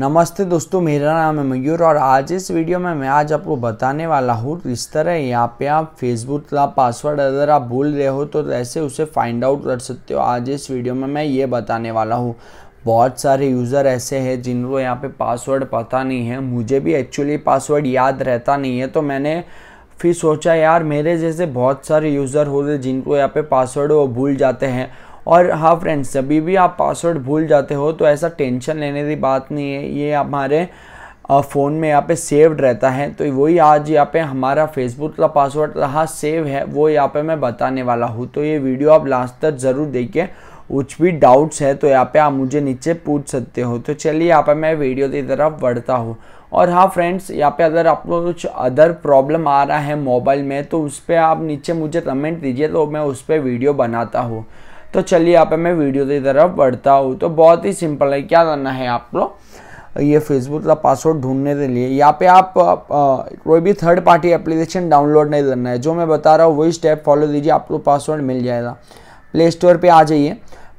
नमस्ते दोस्तों मेरा नाम है मयूर और आज इस वीडियो में मैं आज आपको बताने वाला हूँ इस तरह यहाँ पे आप फेसबुक का पासवर्ड अगर आप भूल रहे हो तो ऐसे उसे फाइंड आउट कर सकते हो आज इस वीडियो में मैं ये बताने वाला हूँ बहुत सारे यूज़र ऐसे हैं जिनको यहाँ पे पासवर्ड पता नहीं है मुझे भी एक्चुअली पासवर्ड याद रहता नहीं है तो मैंने फिर सोचा यार मेरे जैसे बहुत सारे यूज़र होते जिनको यहाँ पे पासवर्ड वो भूल जाते हैं और हाँ फ्रेंड्स जब भी आप पासवर्ड भूल जाते हो तो ऐसा टेंशन लेने की बात नहीं है ये हमारे फ़ोन में यहाँ पे सेव्ड रहता है तो वही आज यहाँ पे हमारा फेसबुक का पासवर्ड रहा सेव है वो यहाँ पे मैं बताने वाला हूँ तो ये वीडियो आप लास्ट तक ज़रूर देखिए कुछ भी डाउट्स है तो यहाँ पे आप मुझे नीचे पूछ सकते हो तो चलिए यहाँ पे मैं वीडियो की तरफ बढ़ता हूँ और हाँ फ्रेंड्स यहाँ पे अगर आपको कुछ अदर प्रॉब्लम आ रहा है मोबाइल में तो उस पर आप नीचे मुझे कमेंट दीजिए तो मैं उस पर वीडियो बनाता हूँ तो चलिए यहाँ पे मैं वीडियो की तरफ बढ़ता हूँ तो बहुत ही सिंपल है क्या करना है आप लोग ये फेसबुक का पासवर्ड ढूंढने के लिए यहाँ पे आप कोई भी थर्ड पार्टी एप्लीकेशन डाउनलोड नहीं करना है जो मैं बता रहा हूँ वही स्टेप फॉलो दीजिए आपको पासवर्ड मिल जाएगा प्ले स्टोर पर आ जाइए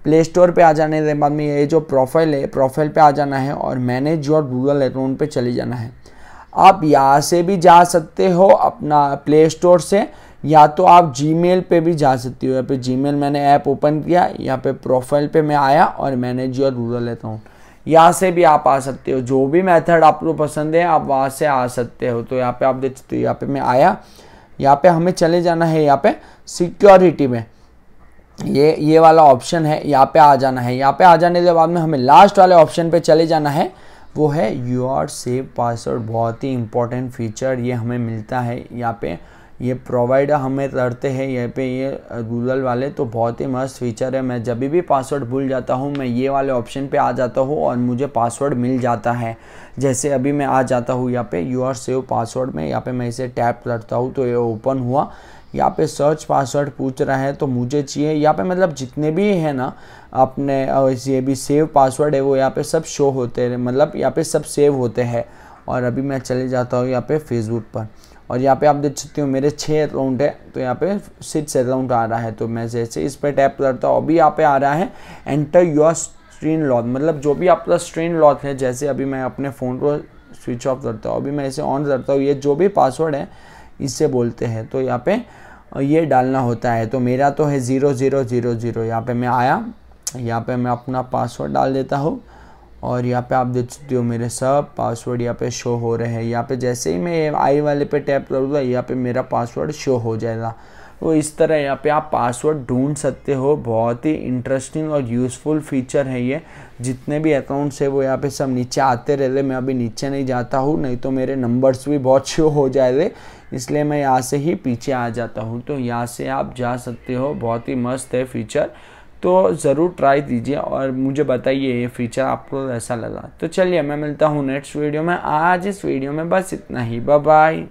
प्ले स्टोर पर आ जाने के बाद में ये जो प्रोफाइल है प्रोफाइल पर आ जाना है और मैनेज योर गूगल अकाउंट पर चले जाना है आप यहाँ से भी जा सकते हो अपना प्ले स्टोर से या तो आप जी पे भी जा सकते हो यहाँ पे जी मैंने ऐप ओपन किया यहाँ पे प्रोफाइल पे मैं आया और मैंने योर रूरल अकाउंट यहाँ से भी आप आ सकते हो जो भी मेथड आपको पसंद है आप वहाँ से आ सकते हो तो यहाँ पे आप देख सकते हो यहाँ पे मैं आया यहाँ पे हमें चले जाना है यहाँ पे सिक्योरिटी में ये ये वाला ऑप्शन है यहाँ पे आ जाना है यहाँ पे आ जाने के बाद में हमें लास्ट वाले ऑप्शन पे चले जाना है वो है यू आर सेव पासवर्ड बहुत ही इंपॉर्टेंट फीचर ये हमें मिलता है यहाँ पे ये प्रोवाइडर हमें करते हैं यहाँ पे ये गूगल वाले तो बहुत ही मस्त फीचर है मैं जब भी पासवर्ड भूल जाता हूँ मैं ये वाले ऑप्शन पे आ जाता हूँ और मुझे पासवर्ड मिल जाता है जैसे अभी मैं आ जाता हूँ यहाँ पे यू आर सेव पासवर्ड में यहाँ पे मैं इसे टैप करता हूँ तो ये ओपन हुआ यहाँ पे सर्च पासवर्ड पूछ रहा है तो मुझे चाहिए यहाँ पे मतलब जितने भी है ना अपने ये भी सेव पासवर्ड है वो यहाँ पे सब शो होते हैं मतलब यहाँ पे सब सेव होते हैं और अभी मैं चले जाता हूँ यहाँ पे फेसबुक पर और यहाँ पे आप देख सकते हो मेरे छः अकाउंट है तो यहाँ पे सिक्स अकाउंट आ रहा है तो मैं जैसे इस पर टैप करता हूँ अभी यहाँ पे आ रहा है एंटर योर स्ट्रीन लॉक मतलब जो भी आपका स्ट्रीन लॉक है जैसे अभी मैं अपने फ़ोन को स्विच ऑफ करता हूँ अभी मैं इसे ऑन करता हूँ ये जो भी पासवर्ड है इससे बोलते हैं तो यहाँ पे ये डालना होता है तो मेरा तो है ज़ीरो ज़ीरो ज़ीरो ज़ीरो यहाँ पर मैं आया यहाँ पर मैं अपना पासवर्ड डाल देता हूँ और यहाँ पे आप देख सकते हो मेरे सब पासवर्ड यहाँ पे शो हो रहे हैं यहाँ पे जैसे ही मैं आई वाले पे टैप करूँगा यहाँ पे मेरा पासवर्ड शो हो जाएगा तो इस तरह यहाँ पे आप पासवर्ड ढूंढ सकते हो बहुत ही इंटरेस्टिंग और यूज़फुल फीचर है ये जितने भी अकाउंट्स है वो यहाँ पे सब नीचे आते रहते मैं अभी नीचे नहीं जाता हूँ नहीं तो मेरे नंबर्स भी बहुत शो हो जाए इसलिए मैं यहाँ से ही पीछे आ जाता हूँ तो यहाँ से आप जा सकते हो बहुत ही मस्त है फीचर तो ज़रूर ट्राई दीजिए और मुझे बताइए ये फीचर आपको ऐसा लगा तो चलिए मैं मिलता हूँ नेक्स्ट वीडियो में आज इस वीडियो में बस इतना ही बाय